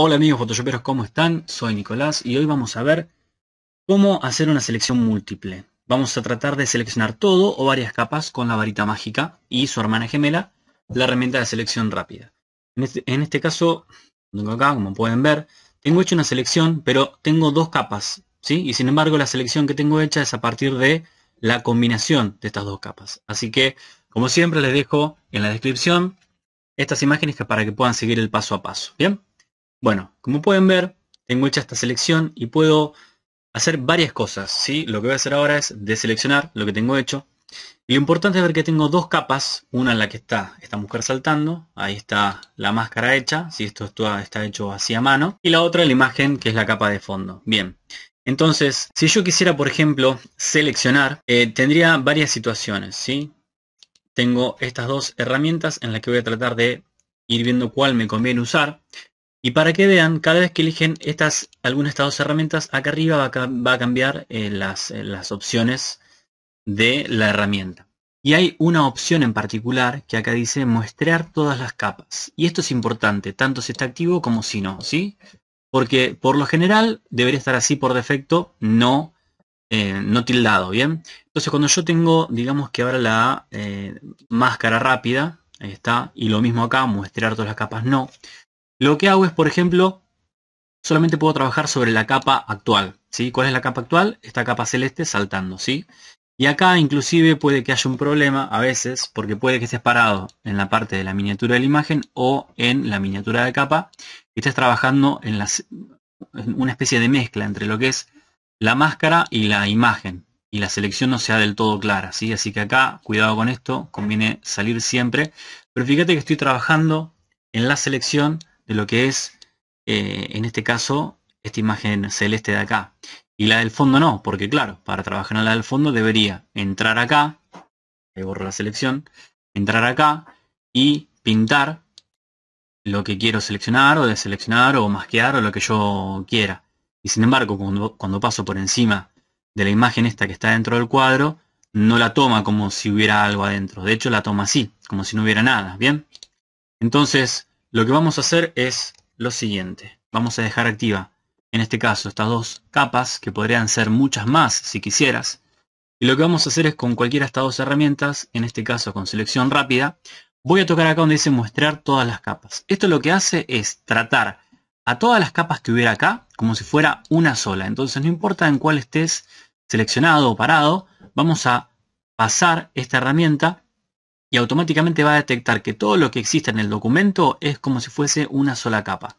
Hola amigos photoshoperos, ¿cómo están? Soy Nicolás y hoy vamos a ver cómo hacer una selección múltiple. Vamos a tratar de seleccionar todo o varias capas con la varita mágica y su hermana gemela, la herramienta de selección rápida. En este, este caso, tengo acá, como pueden ver, tengo hecho una selección, pero tengo dos capas, ¿sí? Y sin embargo la selección que tengo hecha es a partir de la combinación de estas dos capas. Así que, como siempre, les dejo en la descripción estas imágenes para que puedan seguir el paso a paso, ¿bien? Bueno, como pueden ver, tengo hecha esta selección y puedo hacer varias cosas. ¿sí? Lo que voy a hacer ahora es deseleccionar lo que tengo hecho. Y lo importante es ver que tengo dos capas, una en la que está esta mujer saltando, ahí está la máscara hecha, si esto está hecho así a mano, y la otra la imagen que es la capa de fondo. Bien, entonces, si yo quisiera, por ejemplo, seleccionar, eh, tendría varias situaciones, ¿sí? Tengo estas dos herramientas en las que voy a tratar de ir viendo cuál me conviene usar. Y para que vean, cada vez que eligen estas, algunas de estas herramientas, acá arriba va a, cambiar eh, eh, las, opciones de la herramienta. Y hay una opción en particular que acá dice muestrear todas las capas. Y esto es importante, tanto si está activo como si no, ¿sí? Porque por lo general debería estar así por defecto, no, eh, no tildado, ¿bien? Entonces cuando yo tengo, digamos que ahora la máscara rápida, ahí está, y lo mismo acá, muestrear todas las capas no. Lo que hago es, por ejemplo, solamente puedo trabajar sobre la capa actual. ¿sí? ¿Cuál es la capa actual? Esta capa celeste saltando. ¿sí? Y acá inclusive puede que haya un problema a veces, porque puede que estés parado en la parte de la miniatura de la imagen o en la miniatura de capa y estés trabajando en, una especie de mezcla entre lo que es la máscara y la imagen y la selección no sea del todo clara, ¿sí? Así que acá, cuidado con esto, conviene salir siempre. Pero fíjate que estoy trabajando en la selección de lo que es, eh, en este caso, esta imagen celeste de acá. Y la del fondo no, porque claro, para trabajar en la del fondo debería entrar acá, ahí borro la selección, entrar acá y pintar lo que quiero seleccionar o deseleccionar o masquear o lo que yo quiera. Y sin embargo, cuando, cuando paso por encima de la imagen esta que está dentro del cuadro, no la toma como si hubiera algo adentro. De hecho, la toma así, como si no hubiera nada. ¿Bien? Entonces, lo que vamos a hacer es lo siguiente. Vamos a dejar activa, en este caso, estas dos capas, que podrían ser muchas más si quisieras. Y lo que vamos a hacer es con cualquiera de estas dos herramientas, en este caso con selección rápida, voy a tocar acá donde dice mostrar todas las capas. Esto lo que hace es tratar a todas las capas que hubiera acá como si fuera una sola. Entonces no importa en cuál estés seleccionado o parado, vamos a pasar esta herramienta y automáticamente va a detectar que todo lo que existe en el documento es como si fuese una sola capa.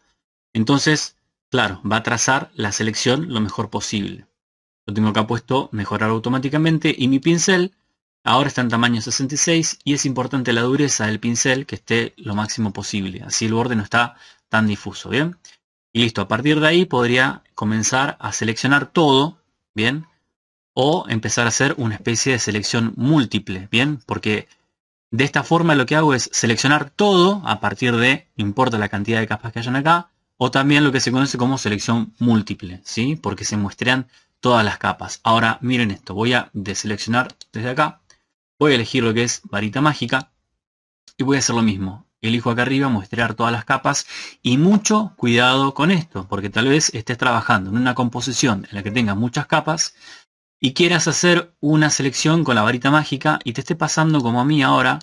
Entonces, claro, va a trazar la selección lo mejor posible. Lo tengo acá puesto mejorar automáticamente y mi pincel ahora está en tamaño 66 y es importante la dureza del pincel que esté lo máximo posible. Así el borde no está tan difuso, ¿bien? Y listo, a partir de ahí podría comenzar a seleccionar todo, ¿bien? O empezar a hacer una especie de selección múltiple, ¿bien? Porque de esta forma lo que hago es seleccionar todo a partir de, importa la cantidad de capas que hayan acá, o también lo que se conoce como selección múltiple, ¿sí? Porque se muestrean todas las capas. Ahora miren esto, voy a deseleccionar desde acá, voy a elegir lo que es varita mágica y voy a hacer lo mismo. Elijo acá arriba muestrear todas las capas y mucho cuidado con esto, porque tal vez estés trabajando en una composición en la que tengas muchas capas y quieras hacer una selección con la varita mágica y te esté pasando como a mí ahora,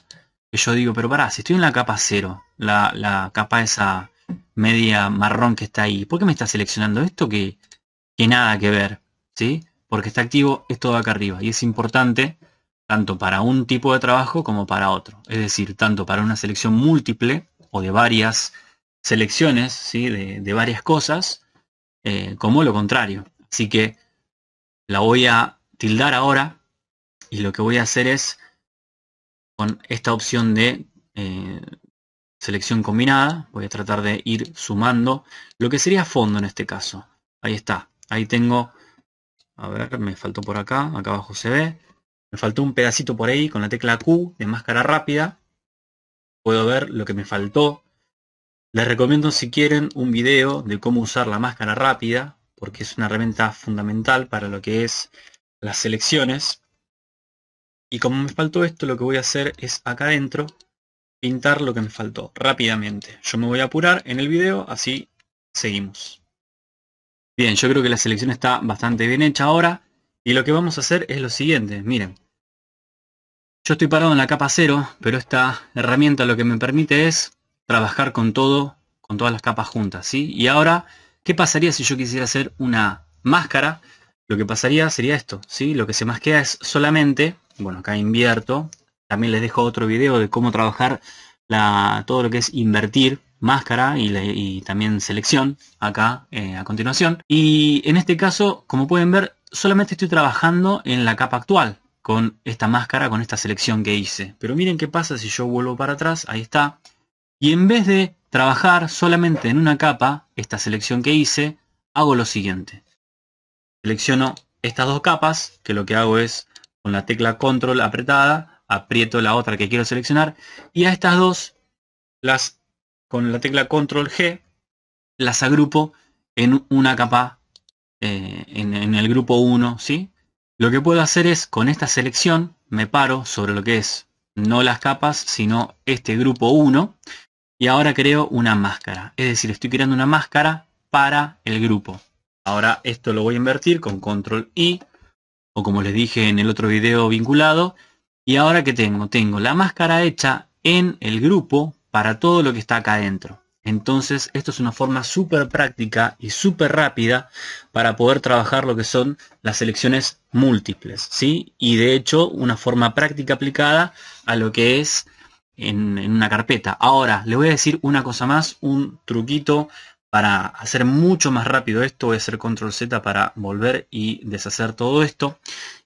que yo digo, pero pará, si estoy en la capa cero. la, capa esa media marrón que está ahí, ¿por qué me está seleccionando esto que, que nada que ver? ¿Sí? Porque está activo esto de acá arriba y es importante tanto para un tipo de trabajo como para otro. Es decir, tanto para una selección múltiple o de varias selecciones, ¿sí? de, varias cosas, eh, como lo contrario. Así que la voy a tildar ahora y lo que voy a hacer es con esta opción de eh, selección combinada voy a tratar de ir sumando lo que sería fondo en este caso ahí está ahí tengo a ver me faltó por acá acá abajo se ve me faltó un pedacito por ahí con la tecla Q de máscara rápida puedo ver lo que me faltó les recomiendo si quieren un video de cómo usar la máscara rápida porque es una herramienta fundamental para lo que es las selecciones. Y como me faltó esto, lo que voy a hacer es acá adentro pintar lo que me faltó rápidamente. Yo me voy a apurar en el video, así seguimos. Bien, yo creo que la selección está bastante bien hecha ahora. Y lo que vamos a hacer es lo siguiente, miren. Yo estoy parado en la capa 0, pero esta herramienta lo que me permite es trabajar con todo, con todas las capas juntas, ¿sí? Y ahora ¿Qué pasaría si yo quisiera hacer una máscara? Lo que pasaría sería esto, ¿sí? Lo que se masquea es solamente, bueno, acá invierto. También les dejo otro video de cómo trabajar todo lo que es invertir máscara y, también selección acá eh, a continuación. Y en este caso, como pueden ver, solamente estoy trabajando en la capa actual con esta máscara, con esta selección que hice. Pero miren qué pasa si yo vuelvo para atrás, ahí está. Y en vez de trabajar solamente en una capa, esta selección que hice, hago lo siguiente. Selecciono estas dos capas, que lo que hago es con la tecla control apretada, aprieto la otra que quiero seleccionar, y a estas dos, las con la tecla control G, las agrupo en una capa, eh, en, el grupo 1, ¿sí? Lo que puedo hacer es, con esta selección, me paro sobre lo que es, no las capas, sino este grupo 1, y ahora creo una máscara. Es decir, estoy creando una máscara para el grupo. Ahora esto lo voy a invertir con control I o como les dije en el otro video vinculado. Y ahora que tengo, tengo la máscara hecha en el grupo para todo lo que está acá adentro. Entonces esto es una forma súper práctica y súper rápida para poder trabajar lo que son las selecciones múltiples. ¿sí? Y de hecho una forma práctica aplicada a lo que es en, una carpeta. Ahora, le voy a decir una cosa más, un truquito para hacer mucho más rápido esto. Voy a hacer control Z para volver y deshacer todo esto.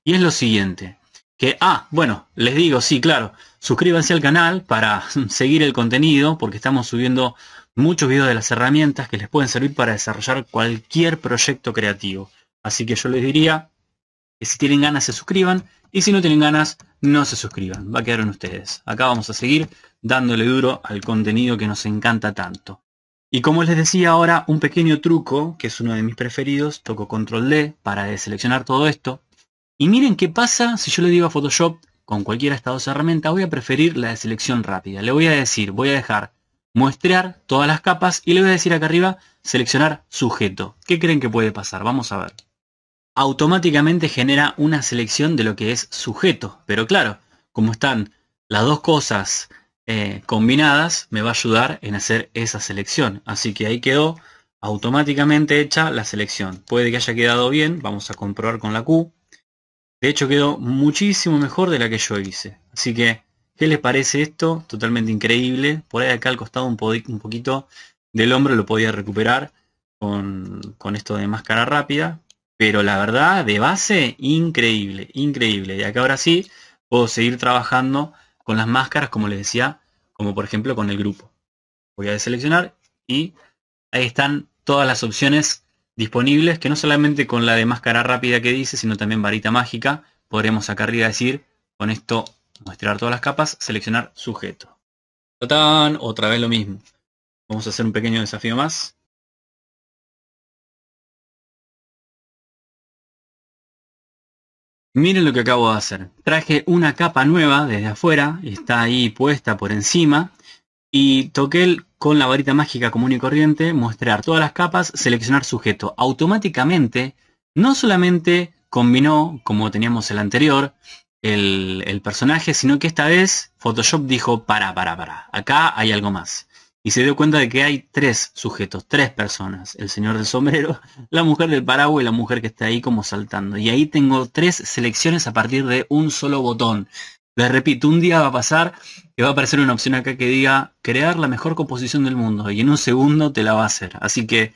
Y es lo siguiente. Que, ah, bueno, les digo, sí, claro, suscríbanse al canal para seguir el contenido porque estamos subiendo muchos videos de las herramientas que les pueden servir para desarrollar cualquier proyecto creativo. Así que yo les diría, si tienen ganas se suscriban y si no tienen ganas no se suscriban. Va a quedar en ustedes. Acá vamos a seguir dándole duro al contenido que nos encanta tanto. Y como les decía ahora, un pequeño truco, que es uno de mis preferidos, toco control D para deseleccionar todo esto. Y miren qué pasa si yo le digo a Photoshop, con cualquiera de herramienta voy a preferir la deselección rápida. Le voy a decir, voy a dejar muestrear todas las capas y le voy a decir acá arriba, seleccionar sujeto. ¿Qué creen que puede pasar? Vamos a ver automáticamente genera una selección de lo que es sujeto. Pero claro, como están las dos cosas eh, combinadas, me va a ayudar en hacer esa selección. Así que ahí quedó automáticamente hecha la selección. Puede que haya quedado bien, vamos a comprobar con la Q. De hecho quedó muchísimo mejor de la que yo hice. Así que, ¿qué les parece esto? Totalmente increíble. Por ahí acá al costado un, un poquito del hombro lo podía recuperar con, con esto de máscara rápida. Pero la verdad, de base, increíble, increíble. Ya acá ahora sí puedo seguir trabajando con las máscaras, como les decía, como por ejemplo con el grupo. Voy a deseleccionar y ahí están todas las opciones disponibles, que no solamente con la de máscara rápida que dice, sino también varita mágica. Podremos acá arriba decir, con esto mostrar todas las capas, seleccionar sujeto. ¡Tatán! Otra vez lo mismo. Vamos a hacer un pequeño desafío más. Miren lo que acabo de hacer. Traje una capa nueva desde afuera, está ahí puesta por encima. Y toqué con la varita mágica común y corriente, mostrar todas las capas, seleccionar sujeto. Automáticamente, no solamente combinó, como teníamos el anterior, el, el personaje, sino que esta vez Photoshop dijo, para, para, para, acá hay algo más y se dio cuenta de que hay tres sujetos, tres personas, el señor del sombrero, la mujer del paraguas y la mujer que está ahí como saltando. Y ahí tengo tres selecciones a partir de un solo botón. Les repito, un día va a pasar que va a aparecer una opción acá que diga crear la mejor composición del mundo y en un segundo te la va a hacer. Así que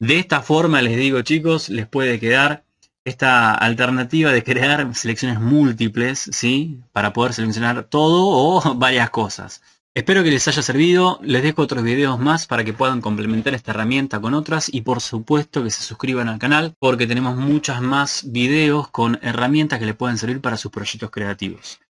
de esta forma les digo chicos, les puede quedar esta alternativa de crear selecciones múltiples, ¿sí? Para poder seleccionar todo o varias cosas. Espero que les haya servido, les dejo otros videos más para que puedan complementar esta herramienta con otras y por supuesto que se suscriban al canal porque tenemos muchas más videos con herramientas que le pueden servir para sus proyectos creativos.